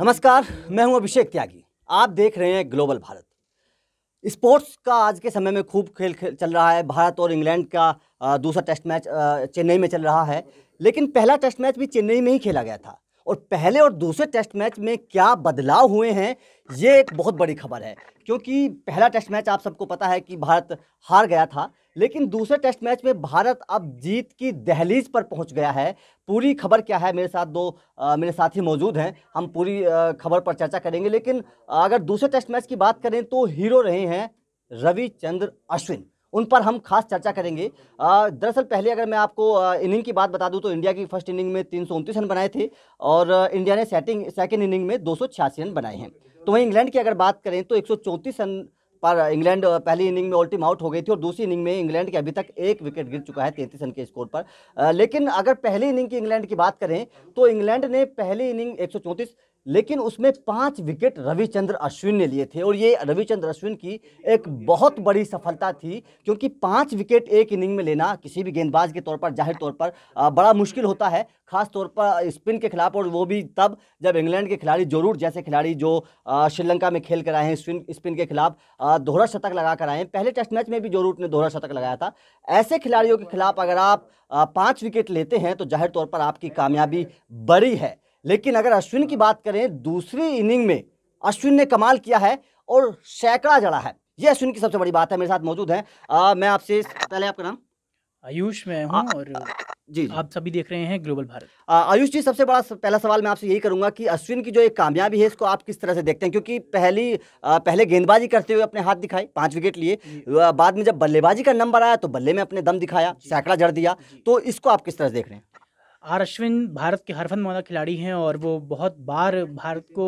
नमस्कार मैं हूं अभिषेक त्यागी आप देख रहे हैं ग्लोबल भारत स्पोर्ट्स का आज के समय में खूब खेल खेल चल रहा है भारत और इंग्लैंड का दूसरा टेस्ट मैच चेन्नई में चल रहा है लेकिन पहला टेस्ट मैच भी चेन्नई में ही खेला गया था और पहले और दूसरे टेस्ट मैच में क्या बदलाव हुए हैं ये एक बहुत बड़ी खबर है क्योंकि पहला टेस्ट मैच आप सबको पता है कि भारत हार गया था लेकिन दूसरे टेस्ट मैच में भारत अब जीत की दहलीज पर पहुंच गया है पूरी खबर क्या है मेरे साथ दो आ, मेरे साथी मौजूद हैं हम पूरी खबर पर चर्चा करेंगे लेकिन अगर दूसरे टेस्ट मैच की बात करें तो हीरो रहे हैं रविचंद्र अश्विन उन पर हम खास चर्चा करेंगे दरअसल पहले अगर मैं आपको इनिंग की बात बता दूं तो इंडिया की फर्स्ट इनिंग में तीन रन बनाए थे और इंडिया ने सेटिंग सेकेंड इनिंग में दो रन बनाए हैं तो वहीं इंग्लैंड की अगर बात करें तो एक रन पर इंग्लैंड पहली इनिंग में ऑल्टीम आउट हो गई थी और दूसरी इनिंग में इंग्लैंड के अभी तक एक विकेट गिर चुका है तैंतीस रन के स्कोर पर लेकिन अगर पहली इनिंग की इंग्लैंड की बात करें तो इंग्लैंड ने पहली इनिंग एक लेकिन उसमें पांच विकेट रविचंद्र अश्विन ने लिए थे और ये रविचंद्र अश्विन की एक बहुत बड़ी सफलता थी क्योंकि पांच विकेट एक इनिंग में लेना किसी भी गेंदबाज के तौर पर जाहिर तौर पर बड़ा मुश्किल होता है खास तौर पर स्पिन के खिलाफ और वो भी तब जब इंग्लैंड के खिलाड़ी जरूर जैसे खिलाड़ी जो श्रीलंका में खेल कर आए हैं स्पिन स्पिन के खिलाफ दोहरा शतक लगा कर आए हैं पहले टेस्ट मैच में भी जोरूट ने दोहरा शतक लगाया था ऐसे खिलाड़ियों के खिलाफ अगर आप पाँच विकेट लेते हैं तो जाहिर तौर पर आपकी कामयाबी बड़ी है लेकिन अगर अश्विन की बात करें दूसरी इनिंग में अश्विन ने कमाल किया है और सैकड़ा जड़ा है ये अश्विन की सबसे बड़ी बात है मेरे साथ मौजूद है आ, मैं आपसे पहले आपका नाम आयुष मैं हूँ और जी, जी आप सभी देख रहे हैं ग्लोबल भारत आयुष जी सबसे बड़ा पहला सवाल मैं आपसे यही करूंगा कि अश्विन की जो एक कामयाबी है इसको आप किस तरह से देखते हैं क्योंकि पहली पहले गेंदबाजी करते हुए अपने हाथ दिखाए पांच विकेट लिए बाद में जब बल्लेबाजी का नंबर आया तो बल्ले में अपने दम दिखाया सैकड़ा जड़ दिया तो इसको आप किस तरह से देख रहे हैं आर अश्विन भारत के हरफन मौदा खिलाड़ी हैं और वो बहुत बार भारत को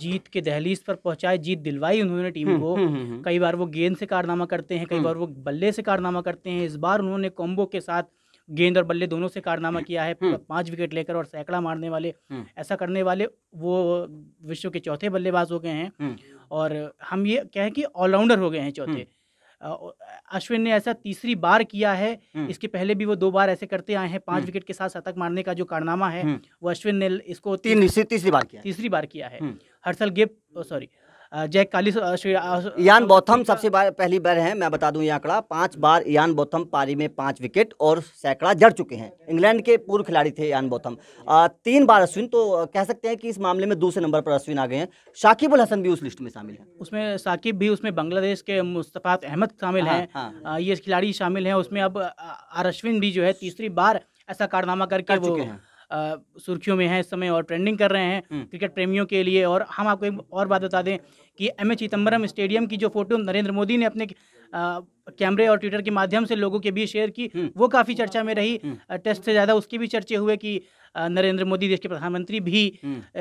जीत के दहलीज पर पहुंचाए जीत दिलवाई उन्होंने टीम हम्म, को हम्म, हम्म, कई बार वो गेंद से कारनामा करते हैं कई बार वो बल्ले से कारनामा करते हैं इस बार उन्होंने कॉम्बो के साथ गेंद और बल्ले दोनों से कारनामा किया है पांच विकेट लेकर और सैकड़ा मारने वाले ऐसा करने वाले वो विश्व के चौथे बल्लेबाज हो गए हैं और हम ये कहें कि ऑलराउंडर हो गए हैं चौथे अश्विन ने ऐसा तीसरी बार किया है हम्म। इसके पहले भी वो दो बार ऐसे करते आए हैं पांच हम्म। विकेट के साथ शतक मारने का जो कारनामा है हम्म। वो अश्विन ने इसको तीन तीसरी बार किया तीसरी बार किया है हर्षल गिप sorry Jacques Kallis Ian Botham सबसे बार पहली बार है मैं बता दूं ये आंकड़ा पांच बार यान बौथम पारी में पांच विकेट और सैकड़ा जड़ चुके हैं इंग्लैंड के पूर्व खिलाड़ी थे यान बौथम तीन बार अश्विन तो कह सकते हैं कि इस मामले में दूसरे नंबर पर अश्विन आ गए हैं शाकिब उल हसन भी उस लिस्ट में शामिल है उसमें शाकिब भी उसमें बांग्लादेश के मुस्तफ़ात अहमद शामिल हाँ, हैं हाँ। ये खिलाड़ी शामिल हैं उसमें अब आर अश्विन भी जो है तीसरी बार ऐसा कारनामा करके वो हैं सुर्खियों में हैं इस समय और ट्रेंडिंग कर रहे हैं हम्म। क्रिकेट प्रेमियों के लिए और हम आपको एक और बात बता दें कि एम ए चिदम्बरम स्टेडियम की जो फोटो नरेंद्र मोदी ने अपने कैमरे और ट्विटर के माध्यम से लोगों के बीच शेयर की हम्म। वो काफ़ी चर्चा में रही टेस्ट हम्म। से ज़्यादा उसके भी चर्चे हुए कि नरेंद्र मोदी देश के प्रधानमंत्री भी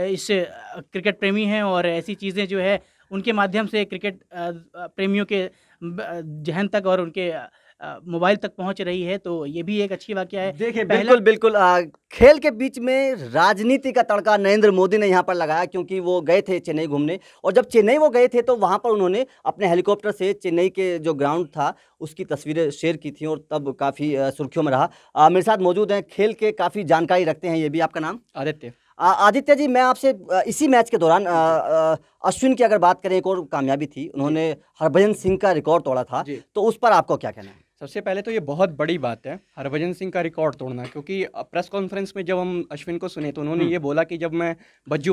इस क्रिकेट प्रेमी हैं और ऐसी चीज़ें जो है उनके माध्यम से क्रिकेट प्रेमियों के जहन तक और उनके मोबाइल तक पहुंच रही है तो ये भी एक अच्छी वाक्य है देखिए बिल्कुल बिल्कुल आ, खेल के बीच में राजनीति का तड़का नरेंद्र मोदी ने यहाँ पर लगाया क्योंकि वो गए थे चेन्नई घूमने और जब चेन्नई वो गए थे तो वहाँ पर उन्होंने अपने हेलीकॉप्टर से चेन्नई के जो ग्राउंड था उसकी तस्वीरें शेयर की थी और तब काफ़ी सुर्खियों में रहा आ, मेरे साथ मौजूद हैं खेल के काफ़ी जानकारी रखते हैं ये भी आपका नाम आदित्य आदित्य जी मैं आपसे इसी मैच के दौरान अश्विन की अगर बात करें एक और कामयाबी थी उन्होंने हरभजन सिंह का रिकॉर्ड तोड़ा था तो उस पर आपको क्या कहना है सबसे पहले तो ये बहुत बड़ी बात है हरभजन सिंह का रिकॉर्ड तोड़ना क्योंकि प्रेस कॉन्फ्रेंस में जब हम अश्विन को सुने तो उन्होंने हम्म। ये बोला कि जब मैं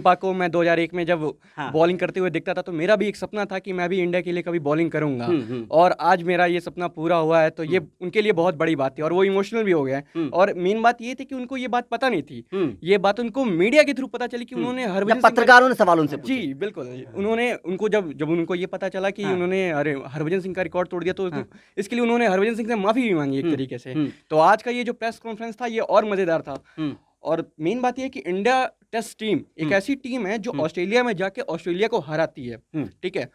पा को मैं 2001 में जब हाँ। बॉलिंग करते हुए दिखता था तो मेरा भी एक सपना था कि मैं भी इंडिया के लिए कभी बॉलिंग करूंगा हम्म, हम्म। और आज मेरा ये सपना पूरा हुआ है तो ये उनके लिए बहुत बड़ी बात थी और वो इमोशनल भी हो गया और मेन बात ये थी कि उनको ये बात पता नहीं थी ये बात उनको मीडिया के थ्रू पता चली कि उन्होंने हरभजन पत्रकारों ने सवाल उनसे जी बिल्कुल उन्होंने उनको जब जब उनको ये पता चला कि हाँ। उन्होंने हरभजन सिंह का रिकॉर्ड तोड़ दिया तो हाँ। इसके लिए उन्होंने हरभजन सिंह से माफी भी मांगी एक हम्म, तरीके से हम्म। तो आज का ये जो प्रेस कॉन्फ्रेंस था ये और मजेदार था हम्म। और मेन बात यह कि इंडिया टेस्ट टीम एक ऐसी टीम है जो ऑस्ट्रेलिया में जाके ऑस्ट्रेलिया को हराती है ठीक है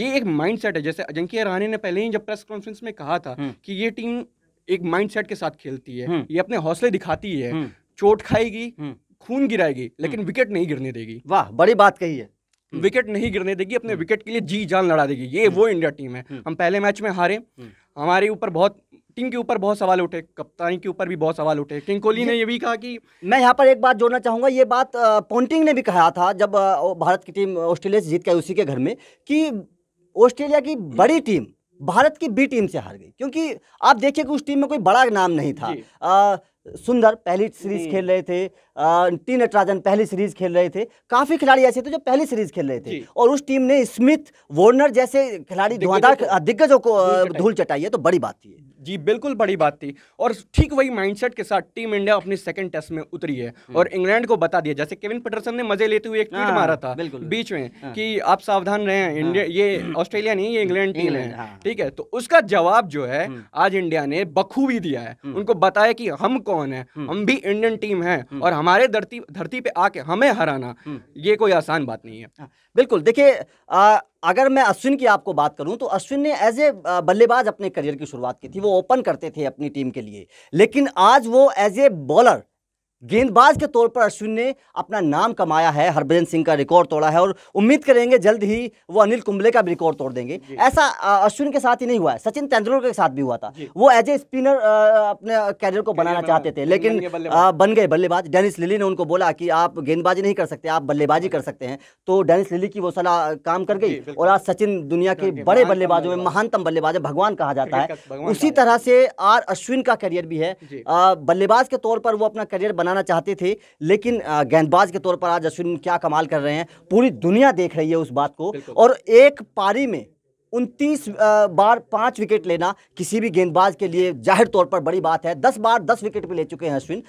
ये एक माइंडसेट है जैसे अजिंक्य रहाणे ने पहले ही जब प्रेस कॉन्फ्रेंस में कहा था कि ये टीम एक माइंडसेट के साथ खेलती है ये अपने हौसले दिखाती है चोट खाएगी खून गिराएगी लेकिन विकेट नहीं गिरने देगी वाह बड़ी बात कही है विकेट नहीं गिरने देगी अपने विकेट के लिए जी जान लड़ा देगी ये वो इंडिया टीम है हम पहले मैच में हारे हमारे ऊपर बहुत टीम के ऊपर बहुत सवाल उठे कप्तानी के ऊपर भी बहुत सवाल उठे किंग कोहली ने ये भी कहा कि मैं यहाँ पर एक बात जोड़ना चाहूँगा ये बात पोन्टिंग ने भी कहा था जब भारत की टीम ऑस्ट्रेलिया से जीत के उसी के घर में कि ऑस्ट्रेलिया की बड़ी टीम भारत की बी टीम से हार गई क्योंकि आप देखिए उस टीम में कोई बड़ा नाम नहीं था आ, सुंदर पहली सीरीज खेल रहे थे टी नटराजन पहली सीरीज खेल रहे थे काफी खिलाड़ी ऐसे थे जो पहली सीरीज खेल रहे थे और उस टीम ने स्मिथ वॉर्नर जैसे खिलाड़ी दिग्गजों को धूल चटाई है तो बड़ी बात थी जी बिल्कुल बड़ी बात थी और ठीक वही माइंडसेट के साथ टीम इंडिया अपनी सेकंड टेस्ट में उतरी है हम्म। और इंग्लैंड को बता दिया जैसे केविन पटरसन ने मजे लेते हुए एक ट्वीट हाँ, मारा था बीच में हाँ। कि आप सावधान रहें इंडिया हाँ। ये ऑस्ट्रेलिया नहीं ये इंग्लैंड टीम हम्म, है ठीक है तो उसका जवाब जो है हम्म। आज इंडिया ने बखूबी दिया है उनको बताया कि हम कौन है हम भी इंडियन टीम है और हमारे धरती धरती पे आके हमें हराना ये कोई आसान बात नहीं है बिल्कुल देखिए अगर मैं अश्विन की आपको बात करूं तो अश्विन ने एज ए बल्लेबाज अपने करियर की शुरुआत की थी वो ओपन करते थे अपनी टीम के लिए लेकिन आज वो एज ए बॉलर गेंदबाज के तौर पर अश्विन ने अपना नाम कमाया है हरभजन सिंह का रिकॉर्ड तोड़ा है और उम्मीद करेंगे जल्द ही वो अनिल कुंबले का भी रिकॉर्ड तोड़ देंगे ऐसा अश्विन के साथ ही नहीं हुआ है सचिन तेंदुलकर के साथ भी हुआ था वो एज ए स्पिनर अपने कैरियर को बनाना चाहते थे लेकिन बन गए बल्लेबाज डेनिस लिली ने उनको बोला कि आप गेंदबाजी नहीं कर सकते आप बल्लेबाजी कर सकते हैं तो डेनिस लिली की वो सलाह काम कर गई और आज सचिन दुनिया के बड़े बल्लेबाजों में महानतम बल्लेबाज भगवान कहा जाता है उसी तरह से आर अश्विन का करियर भी है बल्लेबाज के तौर पर वो अपना करियर बना बनाना चाहते थे लेकिन गेंदबाज के तौर पर आज अश्विन क्या कमाल कर रहे हैं पूरी दुनिया देख रही है उस बात को और एक पारी में उनतीस बार पांच विकेट लेना किसी भी गेंदबाज के लिए जाहिर तौर पर बड़ी बात है दस बार दस विकेट भी ले चुके हैं अश्विन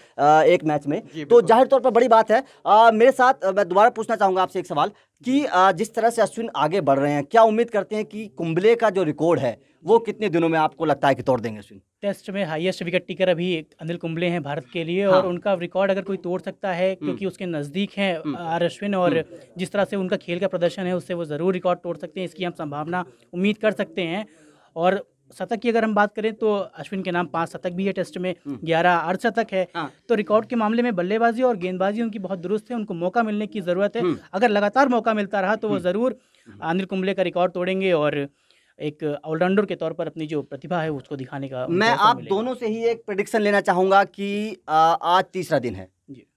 एक मैच में तो जाहिर तौर पर बड़ी बात है आ, मेरे साथ मैं दोबारा पूछना चाहूंगा आपसे एक सवाल कि आ, जिस तरह से अश्विन आगे बढ़ रहे हैं क्या उम्मीद करते हैं कि कुंबले का जो रिकॉर्ड है वो कितने दिनों में आपको लगता है कि तोड़ देंगे अश्विन टेस्ट में हाईएस्ट विकेट टीकर अभी अनिल कुंबले हैं भारत के लिए हाँ। और उनका रिकॉर्ड अगर कोई तोड़ सकता है हम्म। क्योंकि उसके नज़दीक हैं हम्म। आर अश्विन और हम्म। जिस तरह से उनका खेल का प्रदर्शन है उससे वो ज़रूर रिकॉर्ड तोड़ सकते हैं इसकी हम संभावना उम्मीद कर सकते हैं और शतक की अगर हम बात करें तो अश्विन के नाम पांच शतक भी है टेस्ट में ग्यारह अर्धशतक है हाँ। तो रिकॉर्ड के मामले में बल्लेबाजी और गेंदबाजी उनकी बहुत दुरुस्त है उनको मौका मिलने की ज़रूरत है अगर लगातार मौका मिलता रहा तो वो ज़रूर अनिल कुंबले का रिकॉर्ड तोड़ेंगे और एक ऑलराउंडर के तौर पर अपनी जो प्रतिभा है उसको दिखाने का मैं आप दोनों से ही एक प्रडिक्शन लेना चाहूँगा कि आज तीसरा दिन है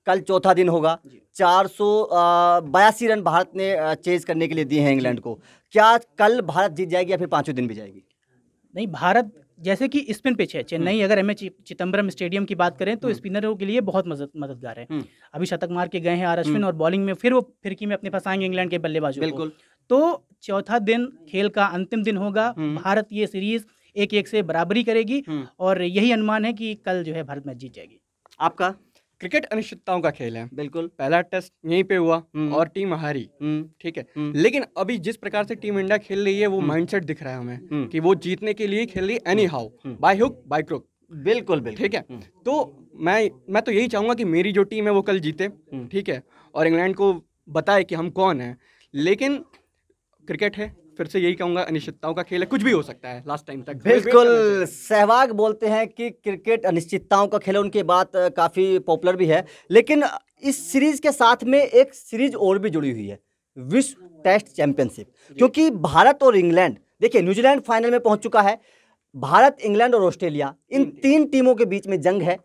कल चौथा दिन होगा चार सौ रन भारत ने चेज करने के लिए दिए हैं इंग्लैंड को क्या कल भारत जीत जाएगी या फिर पाँचों दिन भी जाएगी नहीं भारत जैसे कि स्पिन पिच है चेन्नई हम्म। अगर एम एच चिदम्बरम स्टेडियम की बात करें तो हम्म। स्पिनरों के लिए बहुत मदद मददगार है हम्म। अभी शतक मार के गए हैं आर अश्विन और बॉलिंग में फिर वो फिरकी में अपने फंसाएंगे इंग्लैंड के बल्लेबाजों बिल्कुल तो चौथा दिन खेल का अंतिम दिन होगा हम्म। भारत ये सीरीज एक एक से बराबरी करेगी हम्म। और यही अनुमान है कि कल जो है भारत मैच जीत जाएगी आपका क्रिकेट अनिश्चितताओं का खेल है बिल्कुल पहला टेस्ट यहीं पे हुआ हम्म। और टीम हारी ठीक है लेकिन अभी जिस प्रकार से टीम इंडिया खेल रही है वो माइंडसेट दिख रहा है हमें कि वो जीतने के लिए खेल रही anyhow by hook by crook बिल्कुल बिल्कुल ठीक है तो मैं मैं तो यही चाहूंगा कि मेरी जो टीम है वो कल जीते ठीक है और इंग्लैंड को बताए कि हम कौन है लेकिन क्रिकेट है फिर से यही कहूंगा अनिश्चितताओं का खेल है कुछ भी हो सकता है लास्ट टाइम तक बिल्कुल सहवाग बोलते हैं कि क्रिकेट अनिश्चितताओं का खेल है उनकी बात काफ़ी पॉपुलर भी है लेकिन इस सीरीज के साथ में एक सीरीज और भी जुड़ी हुई है विश्व टेस्ट चैंपियनशिप क्योंकि भारत और इंग्लैंड देखिए न्यूजीलैंड फाइनल में पहुंच चुका है भारत इंग्लैंड और ऑस्ट्रेलिया इन तीन टीमों के बीच में जंग है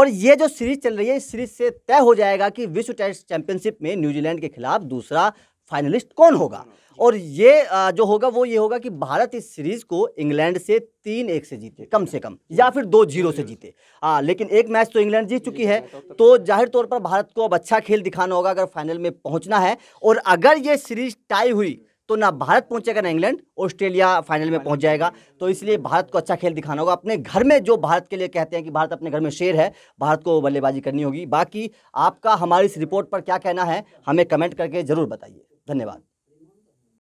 और ये जो सीरीज चल रही है इस सीरीज से तय हो जाएगा कि विश्व टेस्ट चैंपियनशिप में न्यूजीलैंड के खिलाफ दूसरा फाइनलिस्ट कौन होगा और ये जो होगा वो ये होगा कि भारत इस सीरीज को इंग्लैंड से तीन एक से जीते कम से कम या फिर दो जीरो से जीते आ, लेकिन एक मैच तो इंग्लैंड जीत चुकी है तो जाहिर तौर पर भारत को अब अच्छा खेल दिखाना होगा अगर फाइनल में पहुंचना है और अगर ये सीरीज टाई हुई तो ना भारत पहुंचेगा ना इंग्लैंड ऑस्ट्रेलिया फाइनल में पहुंच जाएगा तो इसलिए भारत को अच्छा खेल दिखाना होगा अपने घर में जो भारत के लिए कहते हैं कि भारत अपने घर में शेर है भारत को बल्लेबाजी करनी होगी बाकी आपका हमारी इस रिपोर्ट पर क्या कहना है हमें कमेंट करके ज़रूर बताइए धन्यवाद